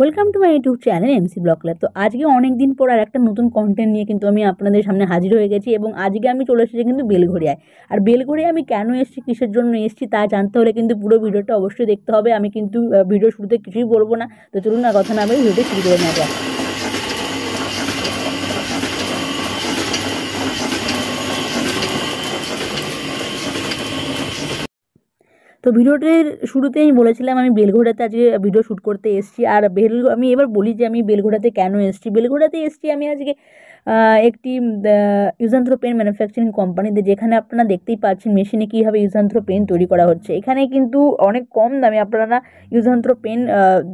Welcome to my YouTube channel MC blog তো আজকে অনেক দিন পর আর একটা নতুন কন্টেন্ট নিয়ে কিন্তু আমি আপনাদের সামনে হাজির হয়ে গেছি এবং আজকে আমি চলে এসেছি কিন্তু বেলঘড়িয়ায় আর বেলঘড়িয়ায় আমি কেন এসেছি কিসের জন্য এসেছি তা জানতে হলে কিন্তু পুরো ভিডিওটা অবশ্যই দেখতে হবে আমি কিন্তু ভিডিও শুরুতে কিছুই বলবো না তো চলুন না কথা না আমি ভিডিও শুরু করে নেওয়া তো ভিডিওটির শুরুতে আমি বলেছিলাম আমি বেলঘোড়াতে আজকে ভিডিও শ্যুট করতে এসেছি আর বেল আমি এবার বলি যে আমি বেলঘোড়াতে কেন এসেছি বেলঘোড়াতে এসেছি আমি আজকে একটি ইউজান্থ্রো পেন ম্যানুফ্যাকচারিং কোম্পানিতে যেখানে আপনারা দেখতেই পাচ্ছেন মেশিনে কীভাবে ইউজান্থ্রো পেন তৈরি করা হচ্ছে এখানে কিন্তু অনেক কম দামে আপনারা ইউজান্থ্রো পেন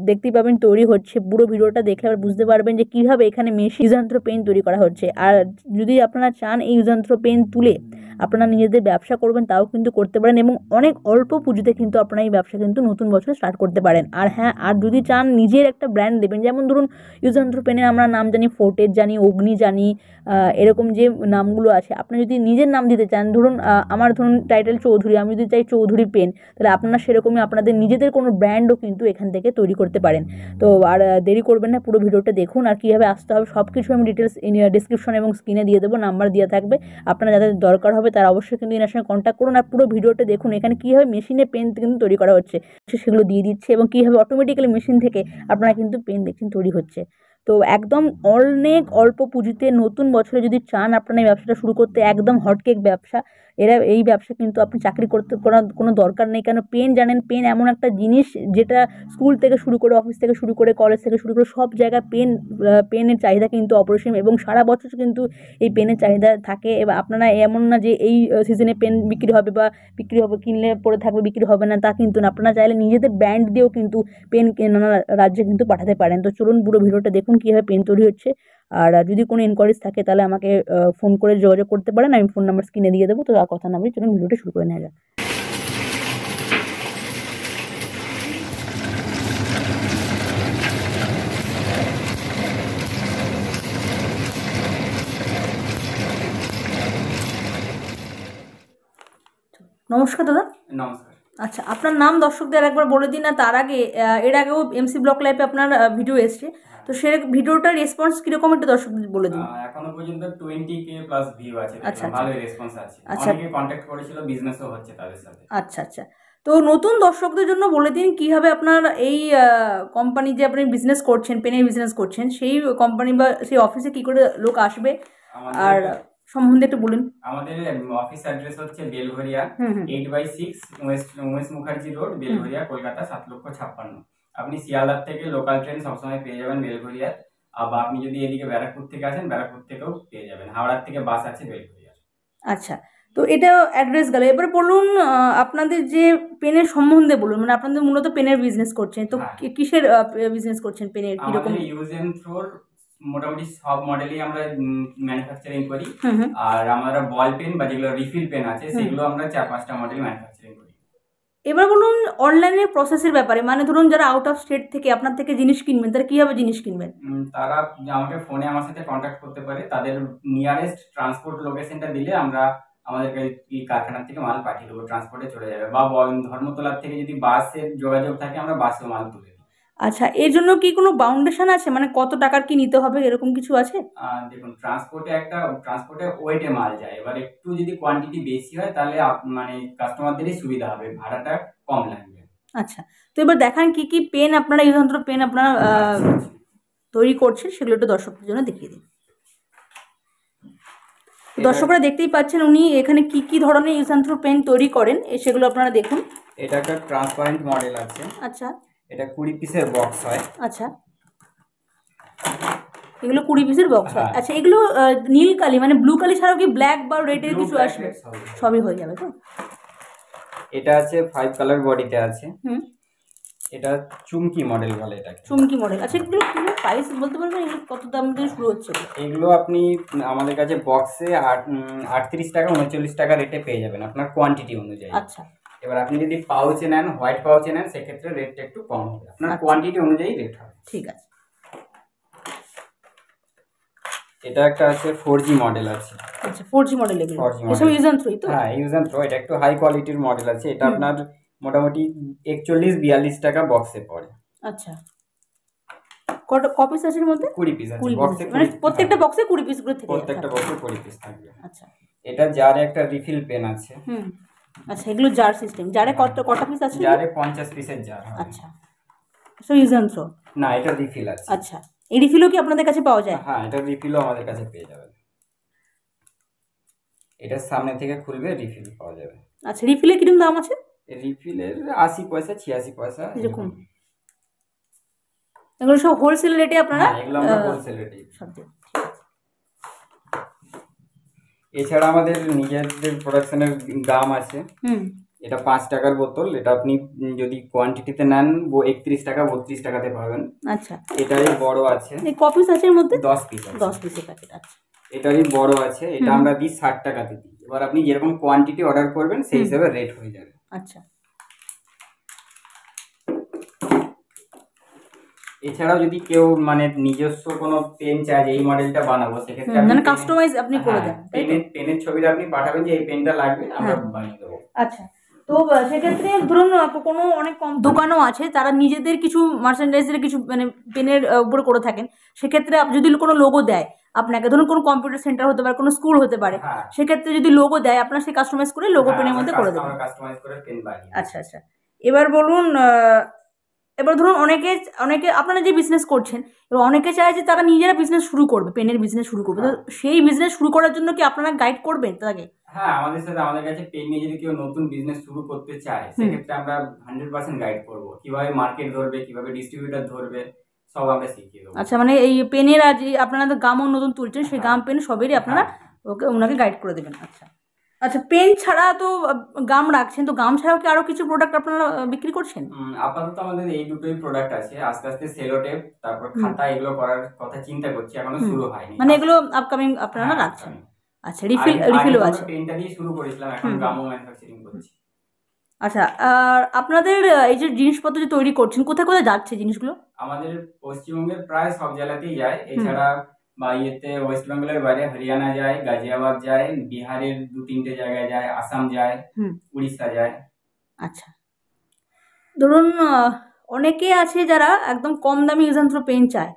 দেখতেই পাবেন তৈরি হচ্ছে পুরো ভিডিওটা দেখলে আবার বুঝতে পারবেন যে কীভাবে এখানে মেশিন ইউজান্থ্রো পেন তৈরি করা হচ্ছে আর যদি আপনারা চান এই ইউজান্থ্রো পেন তুলে আপনারা নিজেদের ব্যবসা করবেন তাও কিন্তু করতে পারেন এবং অনেক অল্প পুঁজিতে কিন্তু আপনারা এই ব্যবসা কিন্তু নতুন বছরে স্টার্ট করতে পারেন আর হ্যাঁ আর যদি চান নিজের একটা ব্র্যান্ড দেবেন যেমন ধরুন ইউজ পেনে আমরা নাম জানি ফোর্টেজ জানি অগ্নি জানি এরকম যে নামগুলো আছে আপনি যদি নিজের নাম দিতে চান ধরুন আমার ধরুন টাইটেল চৌধুরী আমি যদি চাই চৌধুরী পেন তাহলে আপনারা সেরকমই আপনাদের নিজেদের কোনো ব্র্যান্ডও কিন্তু এখান থেকে তৈরি করতে পারেন তো আর দেরি করবেন না পুরো ভিডিওটা দেখুন আর কীভাবে আসতে হবে সব কিছু আমি ডিটেলস ডিসক্রিপশন এবং স্ক্রিনে দিয়ে দেবো নাম্বার দিয়ে থাকবে আপনারা যাদের দরকার হবে হবে তারা অবশ্যই কিন্তু এনার সঙ্গে কন্ট্যাক্ট করুন আর পুরো ভিডিওটা দেখুন এখানে কীভাবে মেশিনে পেন কিন্তু তৈরি করা হচ্ছে সেগুলো দিয়ে দিচ্ছে এবং কীভাবে অটোমেটিক্যালি মেশিন থেকে আপনারা কিন্তু পেন দেখছেন তৈরি হচ্ছে তো একদম অনেক অল্প পুঁজিতে নতুন বছরে যদি চান আপনারা এই ব্যবসাটা শুরু করতে একদম হটকেক ব্যবসা এরা এই ব্যবসা কিন্তু আপনি চাকরি করতে করার কোনো দরকার নেই কেন পেন জানেন পেন এমন একটা জিনিস যেটা স্কুল থেকে শুরু করে অফিস থেকে শুরু করে কলেজ থেকে শুরু করে সব জায়গায় পেন পেনের চাহিদা কিন্তু অপরিসীম এবং সারা বছর কিন্তু এই পেনের চাহিদা থাকে এবার আপনারা এমন না যে এই সিজনে পেন বিক্রি হবে বা বিক্রি হবে কিনলে পরে থাকবে বিক্রি হবে না তা কিন্তু না আপনারা চাইলে নিজেদের ব্র্যান্ড দিয়েও কিন্তু পেন নানা রাজ্যে কিন্তু পাঠাতে পারেন তো চলুন পুরো ভিডিওটা দেখুন কীভাবে পেন তৈরি হচ্ছে আর যদি কোনো ইনকোয়ারিজ থাকে তাহলে আমাকে ফোন করে যোগাযোগ করতে পারেন আমি ফোন নাম্বার স্ক্রিনে দিয়ে দেবো তো আর কথা না চলুন ভিডিওটা শুরু করে নেওয়া যাক নমস্কার দাদা নমস্কার আচ্ছা আপনার নাম দর্শকদের একবার বলে দিন না তার আগে এর আগেও এমসি ব্লক লাইফে আপনার ভিডিও এসছে তো সে ভিডিওটার রেসপন্স কিরকম একটু দর্শকদের বলে দিন এখনো পর্যন্ত 20 কে প্লাস ভিউ আছে আচ্ছা, আচ্ছা। ভালো রেসপন্স আছে আচ্ছা। অনেকে কন্টাক্ট করেছিল বিজনেসও হচ্ছে তাদের সাথে আচ্ছা আচ্ছা তো নতুন দর্শকদের জন্য বলে দিন কিভাবে আপনার এই কোম্পানি যে আপনি বিজনেস করছেন পেনের বিজনেস করছেন সেই কোম্পানি বা সেই অফিসে কি করে লোক আসবে আর সম্বন্ধে একটু বলুন আমাদের অফিস অ্যাড্রেস হচ্ছে Belgharia eight by six west Mukherjee road Belgharia Kolkata সাত লক্ষ ছাপ্পান্ন আপনি শিয়ালদার থেকে লোকাল ট্রেন সবসময় পেয়ে যাবেন বেলঘরিয়ার বা আপনি যদি এদিকে ব্যারাকপুর থেকে আসেন ব্যারাকপুর থেকেও পেয়ে যাবেন হাওড়ার থেকে বাস আছে বেলঘরিয়ার আচ্ছা তো এটা অ্যাড্রেস গেল এবার বলুন আপনাদের যে পেনের সম্বন্ধে বলুন মানে আপনাদের মূলত পেনের বিজনেস করছেন তো হ্যাঁ। কিসের বিজনেস করছেন পেনের কিরকম ইউজ এন্ড থ্রোর মোটামুটি সব মডেলই আমরা ম্যানুফ্যাকচারিং করি আর আমরা বল পেন বা যেগুলো রিফিল পেন আছে সেগুলো আমরা চার পাঁচটা মডেল ম্যানুফ্যাকচার এবার বলুন অনলাইনের প্রসেসের ব্যাপারে মানে ধরুন যারা আউট অফ স্টেট থেকে আপনার থেকে জিনিস কিনবেন তারা কীভাবে জিনিস কিনবেন তারা আমাকে ফোনে আমার সাথে কন্ট্যাক্ট করতে পারে তাদের নিয়ারেস্ট ট্রান্সপোর্ট লোকেশনটা দিলে আমরা আমাদের এই কারখানা থেকে মাল পাঠিয়ে দেবো ট্রান্সপোর্টে চলে যাবে বা ধর্মতলার থেকে যদি বাসের যোগাযোগ থাকে আমরা বাসেও মাল তুলে আচ্ছা এর জন্য কি কোনো বাউন্ডেশন আছে মানে কত টাকার কি নিতে হবে এরকম কিছু আছে দেখুন ট্রান্সপোর্টে একটা ট্রান্সপোর্টে ওয়েটে মাল যায় এবার একটু যদি কোয়ান্টিটি বেশি হয় তাহলে মানে কাস্টমারদেরই সুবিধা হবে ভাড়াটা কম লাগবে আচ্ছা তো এবার দেখান কি কি পেন আপনারা এই ধরনের পেন আপনারা তৈরি করছেন সেগুলো একটু দর্শকদের জন্য দেখিয়ে দিন দর্শকরা দেখতেই পাচ্ছেন উনি এখানে কি কি ধরনের ইউসান্থ্রো পেন তৈরি করেন সেগুলো আপনারা দেখুন এটা একটা ট্রান্সপারেন্ট মডেল আছে আচ্ছা এটা কুড়ি পিসের বক্স হয় আচ্ছা এগুলো কুড়ি পিসের বক্স হয় হ্যাঁ। আচ্ছা এগুলো নীল কালি মানে ব্লু কালি ছাড়াও কি ব্ল্যাক বা রেডের কিছু আসবে সবই হয়ে যাবে তো এটা আছে ফাইভ কালার বডিতে আছে হুম এটা চুমকি মডেল বলে এটাকে চুমকি মডেল আচ্ছা এগুলো কোনো প্রাইস বলতে পারবেন এগুলো কত দাম দিয়ে শুরু হচ্ছে এগুলো আপনি আমাদের কাছে বক্সে আট টাকা উনচল্লিশ টাকা রেটে পেয়ে যাবেন আপনার কোয়ান্টিটি অনুযায়ী আচ্ছা এবার আপনি যদি পাউচে নেন হোয়াইট পাউচে নেন সেক্ষেত্রে রেটটা একটু কম হবে আপনার কোয়ান্টিটি আচ্ছা। অনুযায়ী রেট হবে ঠিক আছে এটা একটা আছে ফোর জি মডেল আছে আচ্ছা ফোর জি মডেল হ্যাঁ ইউজ এটা একটু হাই কোয়ালিটির মডেল আছে এটা আপনার মোটামুটি একচল্লিশ বিয়াল্লিশ টাকা বক্সে পড়ে আচ্ছা আছে পিস বক্সে মানে প্রত্যেকটা পিস হ্যাঁ। প্রত্যেকটা বক্সে পিস আচ্ছা। এটা যার একটা রিফিল পেন আছে হুম আচ্ছা এগুলো জার সিস্টেম জারে কত কটা পিস আছে জারে 50 পিসের জার আচ্ছা সো ইউজ অ্যান্ড না এটা রিফিল আছে আচ্ছা এই রিফিলও কি আপনাদের কাছে পাওয়া যায় হ্যাঁ এটা রিফিলও আমাদের কাছে পেয়ে যাবেন এটা সামনে থেকে খুলবে রিফিল পাওয়া যাবে আচ্ছা রিফিলে কি দাম আছে রিফিলের আশি পয়সা ছিয়াশি পয়সা এরকম এগুলো সব হোলসেল রেটে আপনারা হ্যাঁ, এগুলো আমরা হোলসেল রেটে সব এছাড়া আমাদের নিজেদের প্রোডাকশনের দাম আছে এটা পাঁচ টাকার বোতল এটা আপনি যদি কোয়ান্টিটিতে নেন একত্রিশ টাকা বত্রিশ টাকাতে পাবেন আচ্ছা এটারই বড় আছে কপিস আছে এর মধ্যে দশ পিস দশ পিসের প্যাকেট আছে এটারই বড় আছে এটা আমরা দিই ষাট টাকাতে দিই এবার আপনি যেরকম কোয়ান্টিটি অর্ডার করবেন সেই হিসাবে রেট হয়ে যাবে আচ্ছা এছাড়াও যদি কেউ মানে নিজস্ব কোনো পেন চায় যে এই মডেলটা বানাবো সেক্ষেত্রে মানে কাস্টমাইজ আপনি করে হ্যাঁ, দেন পেনের ছবিটা আপনি পাঠাবেন যে এই পেনটা লাগবে আমরা হ্যাঁ। বানিয়ে দেবো আচ্ছা তো সেক্ষেত্রে ধরুন কোনো অনেক কম দোকানও আছে তারা নিজেদের কিছু মার্চেন্ডাইজের কিছু মানে পেনের উপরে করে থাকেন সেক্ষেত্রে যদি কোনো লোগো দেয় আপনাকে ধরুন কোনো কম্পিউটার সেন্টার হতে পারে কোনো স্কুল হতে পারে হ্যাঁ। সেক্ষেত্রে যদি লোগো দেয় আপনার সেই কাস্টমাইজ করে লোগো পেনের মধ্যে করে দেবেন আচ্ছা আচ্ছা এবার বলুন এবার ধরুন অনেকে অনেকে আপনারা যে বিজনেস করছেন এবার অনেকে চায় যে তারা নিজেরা বিজনেস শুরু করবে পেনের বিজনেস শুরু করবে তো হ্যাঁ। সেই বিজনেস শুরু করার জন্য কি আপনারা গাইড করবেন তাকে হ্যাঁ আমাদের সাথে আমাদের কাছে পেন নিয়ে যদি কেউ নতুন বিজনেস শুরু করতে চায় সেক্ষেত্রে আমরা হান্ড্রেড পার্সেন্ট গাইড করবো কিভাবে মার্কেট ধরবে কিভাবে ডিস্ট্রিবিউটার ধরবে সব আমরা শিখিয়ে দেবো আচ্ছা মানে এই পেনের আজ আপনারা তো গামও নতুন তুলছেন সেই গাম হ্যাঁ। পেন সবেরই হ্যাঁ। আপনারা ওকে ওনাকে গাইড করে দেবেন আচ্ছা আচ্ছা পেন ছাড়া তো গাম রাখছেন তো গাম ছাড়াও কি আরো কিছু প্রোডাক্ট আপনারা বিক্রি করছেন আপাতত আমাদের এই দুটোই প্রোডাক্ট আছে আস্তে আস্তে সেলো টেপ তারপর খাতা এগুলো করার কথা চিন্তা করছি এখনো শুরু হয়নি মানে এগুলো আপকামিং আপনারা হ্যাঁ, রাখছেন আচ্ছা রিফিল রিফিলও আছে পেনটা দিয়ে শুরু করেছিলাম এখন গাম ম্যানুফ্যাকচারিং করছি আচ্ছা আর আপনাদের এই যে জিনিসপত্র যে তৈরি করছেন কোথায় কোথায় যাচ্ছে জিনিসগুলো আমাদের পশ্চিমবঙ্গের প্রায় সব জেলাতেই যায় এছাড়া বা ইয়েতে ওয়েস্ট বেঙ্গলের বাইরে হরিয়ানা যায় গাজিয়াবাদ যায় বিহারের দু তিনটে জায়গায় যায় আসাম যায় উড়িষ্যা যায় আচ্ছা ধরুন অনেকে আছে যারা একদম কম দামি ইউজান্থ্রো পেন চায়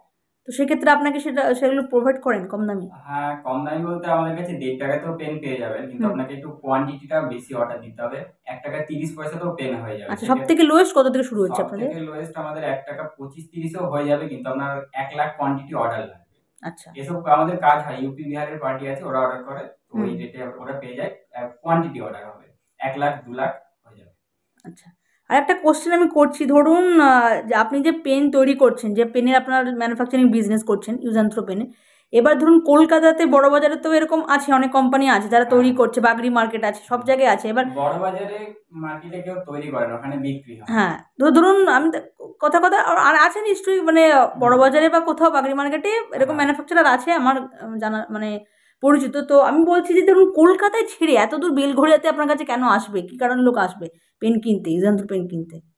তো সেক্ষেত্রে আপনাকে সেটা সেগুলো প্রোভাইড করেন কম দামি হ্যাঁ কম দামি বলতে আমাদের কাছে দেড় টাকাতেও পেন পেয়ে যাবেন কিন্তু আপনাকে একটু কোয়ান্টিটিটা বেশি অর্ডার দিতে হবে এক টাকা তিরিশ পয়সাতেও পেন হয়ে যাবে আচ্ছা সব থেকে লোয়েস্ট কত থেকে শুরু হচ্ছে আপনাদের সব থেকে লোয়েস্ট আমাদের এক টাকা পঁচিশ তিরিশও হয়ে যাবে কিন্তু আপনার এক লাখ কোয়ান্টিটি অর্ডার লাগবে আচ্ছা এসব আমাদের কাজ হয় ইউপি বিহারের পার্টি আছে ওরা অর্ডার করে তো ওই ডেটে ওরা পেয়ে যায় কোয়ান্টিটি অর্ডার হবে এক লাখ দু লাখ হয়ে যাবে আচ্ছা আর একটা কোশ্চেন আমি করছি ধরুন যে আপনি যে পেন তৈরি করছেন যে পেনের আপনার ম্যানুফ্যাকচারিং বিজনেস করছেন ইউজান্ত্রো পেনে এবার ধরুন কলকাতাতে বড় বাজারে তো এরকম আছে অনেক কোম্পানি আছে যারা তৈরি হ্যাঁ। করছে বাগরি মার্কেট আছে সব জায়গায় আছে এবার বড় বাজারে মার্কেটে কেউ তৈরি করে না ওখানে বিক্রি হয় হ্যাঁ ধরুন আমি কথা কথা আর আছে নিশ্চয়ই মানে বড় বাজারে বা কোথাও বাগরি মার্কেটে এরকম ম্যানুফ্যাকচারার আছে আমার জানা মানে পরিচিত তো আমি বলছি যে ধরুন কলকাতায় ছেড়ে এত দূর বেলঘড়িয়াতে আপনার কাছে কেন আসবে কী কারণ লোক আসবে পেন কিনতে ইজান্তুর পেন কিনতে